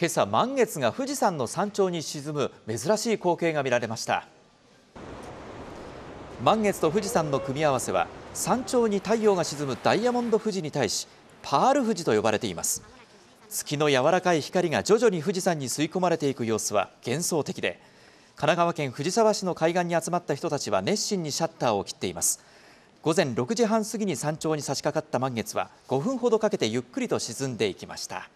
今朝満月が富士山の山頂に沈む珍しい光景が見られました満月と富士山の組み合わせは山頂に太陽が沈むダイヤモンド富士に対しパール富士と呼ばれています月の柔らかい光が徐々に富士山に吸い込まれていく様子は幻想的で神奈川県藤沢市の海岸に集まった人たちは熱心にシャッターを切っています午前6時半過ぎに山頂に差し掛かった満月は5分ほどかけてゆっくりと沈んでいきました